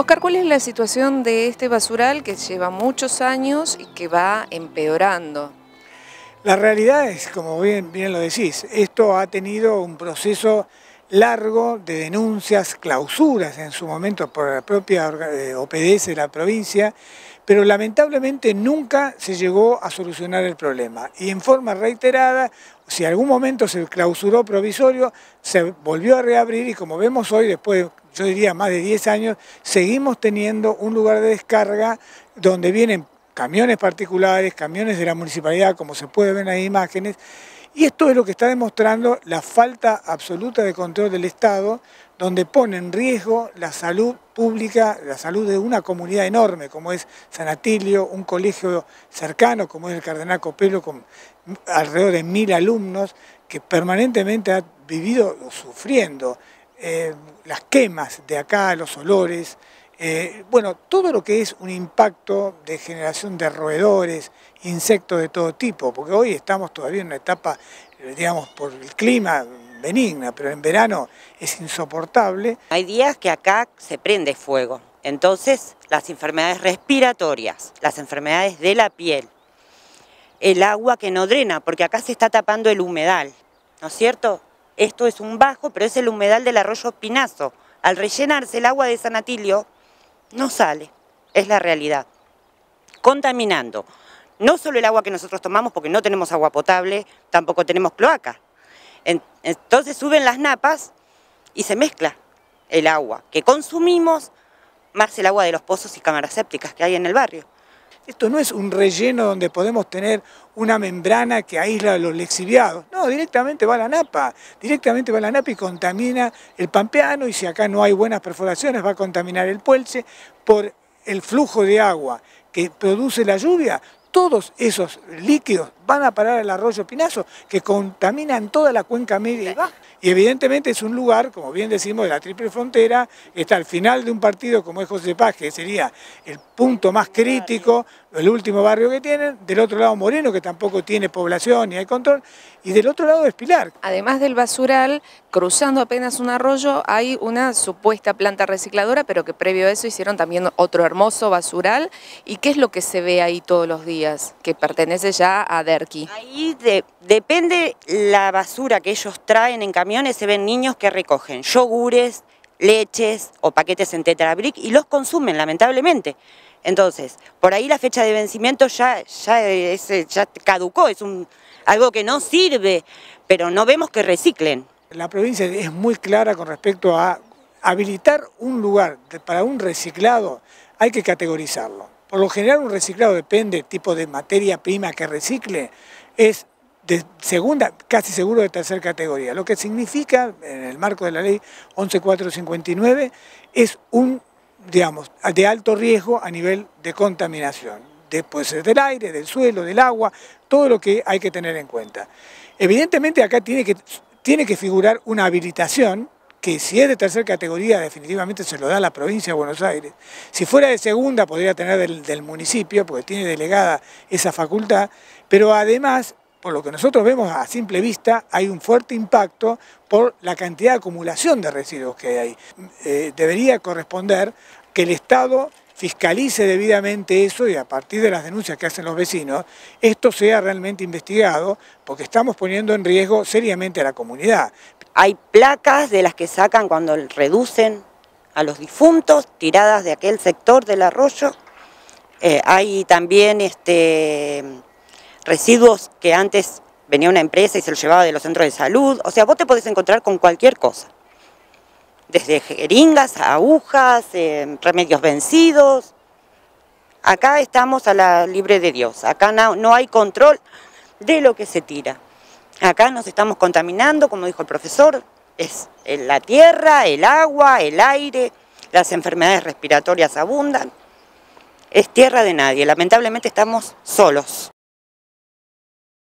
Oscar, ¿cuál es la situación de este basural que lleva muchos años y que va empeorando? La realidad es, como bien, lo decís, esto ha tenido un proceso largo de denuncias, clausuras en su momento por la propia OPDS eh, de la provincia, pero lamentablemente nunca se llegó a solucionar el problema. Y en forma reiterada, si algún momento se clausuró provisorio, se volvió a reabrir y como vemos hoy, después yo diría más de 10 años, seguimos teniendo un lugar de descarga donde vienen camiones particulares, camiones de la municipalidad, como se puede ver en las imágenes, y esto es lo que está demostrando la falta absoluta de control del Estado, donde pone en riesgo la salud pública, la salud de una comunidad enorme, como es San Atilio, un colegio cercano, como es el Cardenal Copelo, con alrededor de mil alumnos, que permanentemente ha vivido sufriendo eh, las quemas de acá, los olores, eh, bueno, todo lo que es un impacto de generación de roedores, insectos de todo tipo, porque hoy estamos todavía en una etapa, eh, digamos, por el clima benigna, pero en verano es insoportable. Hay días que acá se prende fuego, entonces las enfermedades respiratorias, las enfermedades de la piel, el agua que no drena, porque acá se está tapando el humedal, ¿no es cierto? esto es un bajo, pero es el humedal del arroyo Pinazo. Al rellenarse el agua de San Atilio, no sale, es la realidad. Contaminando no solo el agua que nosotros tomamos, porque no tenemos agua potable, tampoco tenemos cloaca. Entonces suben las napas y se mezcla el agua que consumimos más el agua de los pozos y cámaras sépticas que hay en el barrio. Esto no es un relleno donde podemos tener una membrana que aísla a los lexiviados. No, directamente va a la napa. Directamente va la napa y contamina el pampeano y si acá no hay buenas perforaciones va a contaminar el puelche por el flujo de agua que produce la lluvia, todos esos líquidos van a parar al arroyo Pinazo, que contaminan toda la cuenca media y baja. Y evidentemente es un lugar, como bien decimos, de la triple frontera, está al final de un partido como es José Paz, que sería el punto más crítico, el último barrio que tienen, del otro lado Moreno, que tampoco tiene población ni hay control, y del otro lado es Pilar. Además del basural, cruzando apenas un arroyo, hay una supuesta planta recicladora, pero que previo a eso hicieron también otro hermoso basural. ¿Y qué es lo que se ve ahí todos los días, que pertenece ya a Derqui? Ahí de Depende la basura que ellos traen en camiones, se ven niños que recogen yogures, leches o paquetes en Brik y los consumen, lamentablemente. Entonces, por ahí la fecha de vencimiento ya, ya, caducó, es algo que no sirve, pero no vemos que reciclen. La provincia es muy clara con respecto a habilitar un lugar para un reciclado, hay que categorizarlo. Por lo general un reciclado depende, tipo de materia prima que recicle, es de segunda, casi seguro de tercera categoría, lo que significa, en el marco de la ley 11459, es un, digamos, de alto riesgo a nivel de contaminación. Después del aire, del suelo, del agua, todo lo que hay que tener en cuenta. Evidentemente acá tiene que, tiene que figurar una habilitación, que si es de tercera categoría definitivamente se lo da a la provincia de Buenos Aires. Si fuera de segunda podría tener del municipio, porque tiene delegada esa facultad, pero además por lo que nosotros vemos a simple vista, hay un fuerte impacto por la cantidad de acumulación de residuos que hay ahí. Eh, debería corresponder que el Estado fiscalice debidamente eso y a partir de las denuncias que hacen los vecinos, esto sea realmente investigado porque estamos poniendo en riesgo seriamente a la comunidad. Hay placas de las que sacan cuando reducen a los difuntos, tiradas de aquel sector del arroyo. Eh, hay también este, residuos que antes venía una empresa y se los llevaba de los centros de salud. O sea, vos te podés encontrar con cualquier cosa. Desde jeringas, agujas, eh, remedios vencidos. Acá estamos a la libre de Dios. Acá no hay control de lo que se tira. Acá nos estamos contaminando, como dijo el profesor, es la tierra, el agua, el aire, las enfermedades respiratorias abundan. Es tierra de nadie. Lamentablemente estamos solos.